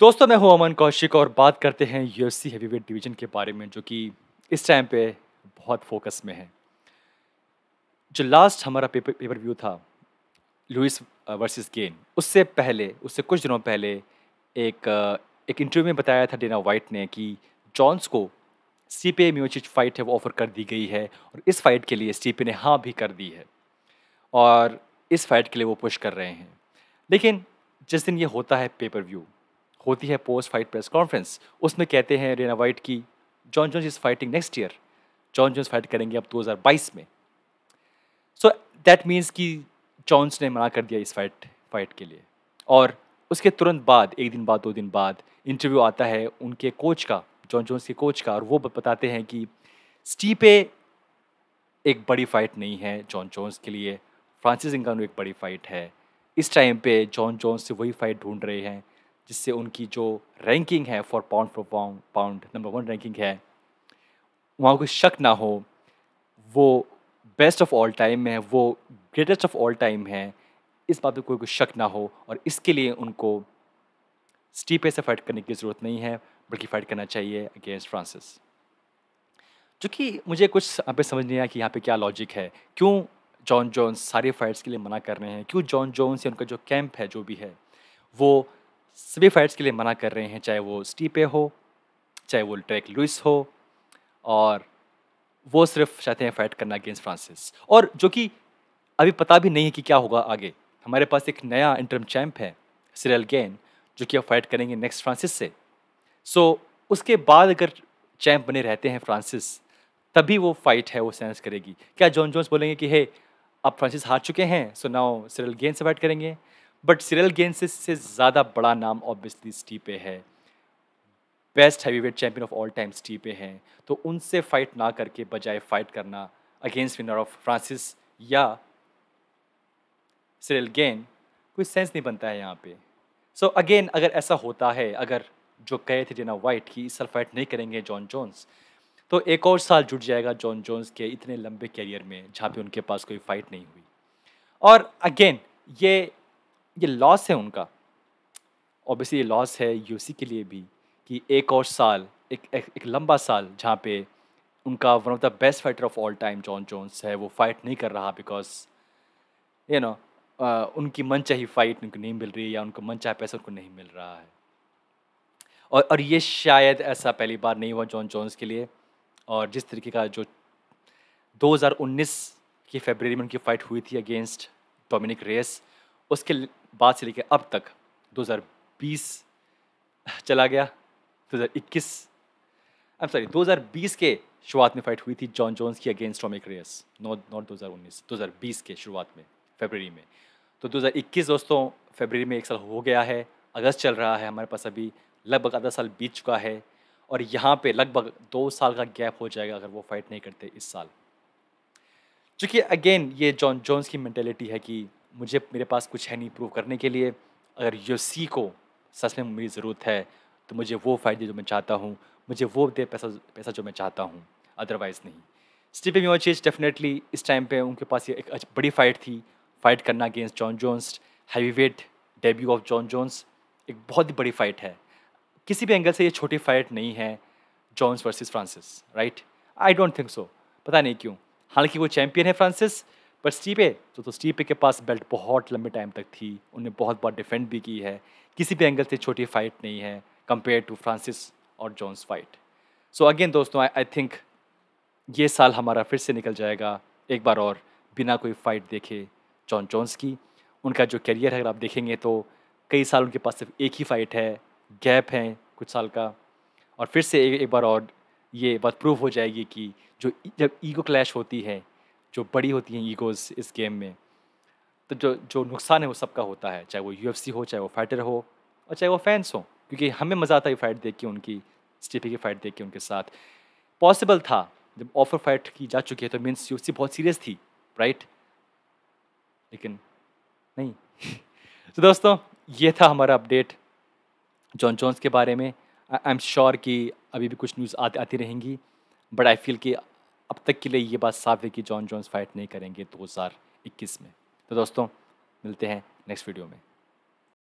दोस्तों मैं हूं अमन कौशिक और बात करते हैं यूएफसी हैवीवेट डिवीजन के बारे में जो कि इस टाइम पे बहुत फोकस में है जो लास्ट हमारा पेपर पेपर व्यू था लुइस वर्सेस गेन उससे पहले उससे कुछ दिनों पहले एक uh, एक इंटरव्यू में बताया था डेना वाइट ने कि जॉन्स को सी पे म्यूचिच फाइट है वो ऑफ़र कर दी गई है और इस फाइट के लिए स्टीपे ने हाँ भी कर दी है और इस फाइट के लिए वो पुश कर रहे हैं लेकिन जिस दिन ये होता है पेपर व्यू होती है पोस्ट फाइट प्रेस कॉन्फ्रेंस उसमें कहते हैं रेना वाइट की John Jones is fighting next year John Jones fight करेंगे अब 2022 में सो दैट मीन्स कि जॉन्स ने मना कर दिया इस फाइट फाइट के लिए और उसके तुरंत बाद एक दिन बाद दो दिन बाद इंटरव्यू आता है उनके कोच का जॉन जोन्स के कोच का और वो बताते हैं कि स्टीपे एक बड़ी फाइट नहीं है जॉन जोन्स के लिए फ्रांसिस इंगानो एक बड़ी फाइट है इस टाइम पे जॉन जोन्स से वही फाइट ढूंढ रहे हैं जिससे उनकी जो रैंकिंग है for pound for pound pound number one ranking है वहाँ कोई शक ना हो वो बेस्ट ऑफ ऑल टाइम है वो ग्रेटेस्ट ऑफ ऑल टाइम है इस बात पर कोई कोई शक ना हो और इसके लिए उनको स्टीपे से फाइट करने की ज़रूरत नहीं है बल्कि फाइट करना चाहिए अगेंस्ट फ्रांसिस चूँकि मुझे कुछ यहाँ पे समझ नहीं आया कि यहाँ पे क्या लॉजिक है क्यों जॉन जॉन्स सारे फाइट्स के लिए मना कर रहे हैं क्यों जॉन जॉन्स या उनका जो कैंप है जो भी है वो सभी फाइट्स के लिए मना कर रहे हैं चाहे वो स्टीपे हो चाहे वो ट्रैक लुइस हो और वो सिर्फ चाहते हैं फाइट करना अगेंस्ट फ्रांसिस और जो कि अभी पता भी नहीं है कि क्या होगा आगे हमारे पास एक नया इंटरम चैम्प है सिरल गेन जो कि अब फाइट करेंगे नेक्स्ट फ्रांसिस से सो उसके बाद अगर चैम्प बने रहते हैं फ्रांसिस तभी वो फाइट है वो सेंस करेगी क्या जॉन जोन्स बोलेंगे कि हे अब फ्रांसिस हार चुके हैं सो नाउ सिरल गेन से फाइट करेंगे बट सिरल गेंद से ज़्यादा बड़ा नाम ऑब्वियसली स्टी पे है best weight champion of all time Stipe हैं तो उनसे फाइट ना करके बजाय फाइट करना अगेंस्ट विनर ऑफ फ्रांसिस या सिरल गेन कोई सेंस नहीं बनता है यहाँ पे सो so अगेन अगर ऐसा होता है अगर जो कहे थे जेना वाइट कि इस साल फाइट नहीं करेंगे जॉन जॉन्स तो एक और साल जुट जाएगा जॉन जॉन्स के इतने लंबे कैरियर में जहाँ पे उनके पास कोई फाइट नहीं हुई और अगेन ये ये लॉस है उनका ऑब्वियसली ये लॉस है यूसी के लिए भी कि एक और साल एक एक, एक लंबा साल जहाँ पे उनका one of the best fighter of all time John Jones है वो फाइट नहीं कर रहा बिकॉज यू नो उनकी मन चाहिए फाइट उनको नहीं मिल रही या उनको मन चाहे पैसा उनको नहीं मिल रहा है और और ये शायद ऐसा पहली बार नहीं हुआ जॉन जोन्स के लिए और जिस तरीके का जो 2019 की फेबर में उनकी फ़ाइट हुई थी अगेंस्ट डोमिनिक रेस उसके बाद से लेकर अब तक 2020 चला गया 2021 आई एम सॉरी 2020 के शुरुआत में फाइट हुई थी जॉन जॉन्स की against Dominick Reyes not not 2019 2020 के शुरुआत में फेबररी में तो 2021 दोस्तों फेबररी में एक साल हो गया है अगस्त चल रहा है हमारे पास अभी लगभग आधा साल बीत चुका है और यहाँ पे लगभग दो साल का गैप हो जाएगा अगर वो फाइट नहीं करते इस साल चूँकि अगेन ये जॉन जॉन्स की मैंटेलिटी है कि मुझे मेरे पास कुछ है नहीं प्रूव करने के लिए अगर यूसी को सच में मेरी ज़रूरत है तो मुझे वो फ़ायदे जो मैं चाहता हूँ मुझे वो दे पैसा पैसा जो मैं चाहता हूँ अदरवाइज़ नहीं स्टीफन म्योचिज डेफिनेटली इस टाइम पे उनके पास ये एक बड़ी फाइट थी फाइट करना against John Jones heavyweight debut of John Jones एक बहुत ही बड़ी फाइट है किसी भी एंगल से ये छोटी फाइट नहीं है Jones versus Francis right I don't think so पता नहीं क्यों हालांकि वो चैम्पियन है फ्रांसिस पर स्टीपे तो, तो स्टीपे के पास बेल्ट बहुत लंबे टाइम तक थी उन्हें बहुत बार डिफेंड भी की है किसी भी एंगल से छोटी फाइट नहीं है कंपेयर टू फ्रांसिस और जॉन्स फाइट सो अगेन दोस्तों आई थिंक ये साल हमारा फिर से निकल जाएगा एक बार और बिना कोई फाइट देखे जॉन जॉन्स की उनका जो करियर है अगर आप देखेंगे तो कई साल उनके पास सिर्फ एक ही फाइट है गैप है कुछ साल का और फिर से एक, एक बार और ये बात प्रूव हो जाएगी कि जो e, जब ईगो क्लैश होती है जो बड़ी होती हैं ईगोज़ इस गेम में तो जो जो नुकसान है वो सबका होता है चाहे वो यू हो चाहे वो फाइटर हो और चाहे वो फैंस हो क्योंकि हमें मज़ा आता है फाइट देख के उनकी स्टीफी की फाइट देख के उनके साथ पॉसिबल था जब ऑफर फाइट की जा चुकी है तो मीन्स सी बहुत सीरियस थी राइट लेकिन नहीं तो दोस्तों ये था हमारा अपडेट जॉन जॉन्स के बारे में आई एम श्योर कि अभी भी कुछ न्यूज़ आती आती रहेंगी बट आई फील कि अब तक के लिए ये बात साफ है कि जॉन जॉन्स फाइट नहीं करेंगे 2021 में तो दोस्तों मिलते हैं नेक्स्ट वीडियो में